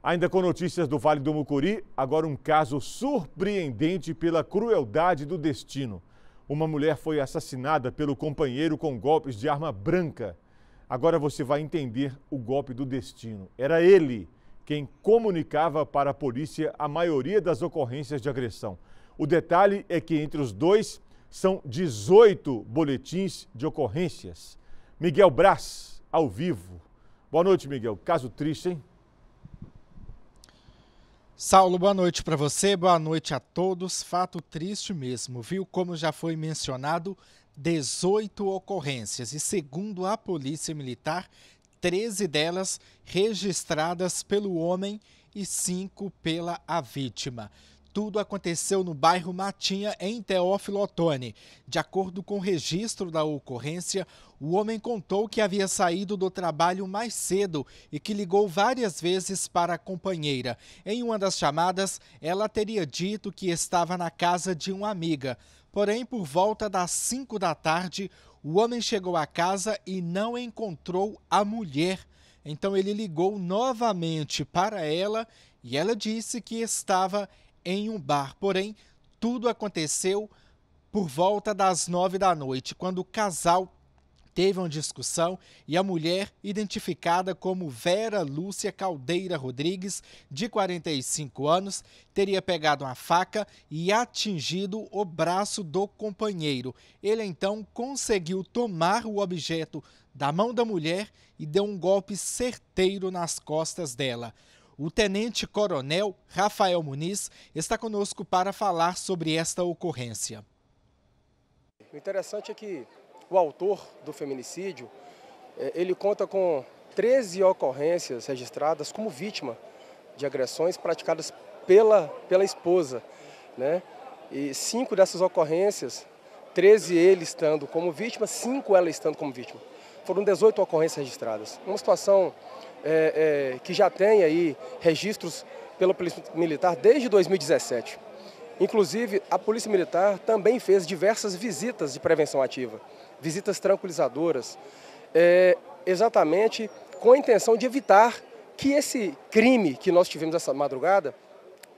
Ainda com notícias do Vale do Mucuri, agora um caso surpreendente pela crueldade do destino. Uma mulher foi assassinada pelo companheiro com golpes de arma branca. Agora você vai entender o golpe do destino. Era ele quem comunicava para a polícia a maioria das ocorrências de agressão. O detalhe é que entre os dois são 18 boletins de ocorrências. Miguel Brás, ao vivo. Boa noite, Miguel. Caso triste, hein? Saulo, boa noite para você, boa noite a todos. Fato triste mesmo, viu? Como já foi mencionado, 18 ocorrências e, segundo a Polícia Militar, 13 delas registradas pelo homem e 5 pela a vítima tudo aconteceu no bairro Matinha, em Teófilo Otoni. De acordo com o registro da ocorrência, o homem contou que havia saído do trabalho mais cedo e que ligou várias vezes para a companheira. Em uma das chamadas, ela teria dito que estava na casa de uma amiga. Porém, por volta das 5 da tarde, o homem chegou à casa e não encontrou a mulher. Então ele ligou novamente para ela e ela disse que estava em um bar. Porém, tudo aconteceu por volta das nove da noite, quando o casal teve uma discussão e a mulher, identificada como Vera Lúcia Caldeira Rodrigues, de 45 anos, teria pegado uma faca e atingido o braço do companheiro. Ele então conseguiu tomar o objeto da mão da mulher e deu um golpe certeiro nas costas dela. O tenente-coronel Rafael Muniz está conosco para falar sobre esta ocorrência. O interessante é que o autor do feminicídio, é, ele conta com 13 ocorrências registradas como vítima de agressões praticadas pela, pela esposa. Né? E cinco dessas ocorrências, 13 ele estando como vítima, cinco ela estando como vítima. Foram 18 ocorrências registradas. Uma situação é, é, que já tem aí registros pela Polícia Militar desde 2017. Inclusive, a Polícia Militar também fez diversas visitas de prevenção ativa, visitas tranquilizadoras, é, exatamente com a intenção de evitar que esse crime que nós tivemos essa madrugada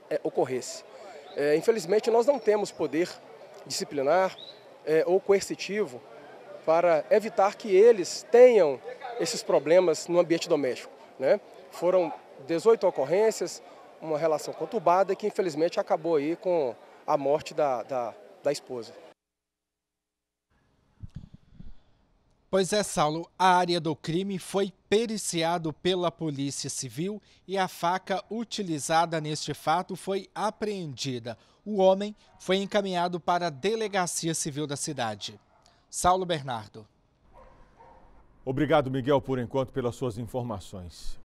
é, ocorresse. É, infelizmente, nós não temos poder disciplinar é, ou coercitivo para evitar que eles tenham esses problemas no ambiente doméstico. Né? Foram 18 ocorrências, uma relação conturbada que infelizmente acabou aí com a morte da, da, da esposa. Pois é, Saulo, a área do crime foi periciado pela Polícia Civil e a faca utilizada neste fato foi apreendida. O homem foi encaminhado para a Delegacia Civil da cidade. Saulo Bernardo. Obrigado, Miguel, por enquanto, pelas suas informações.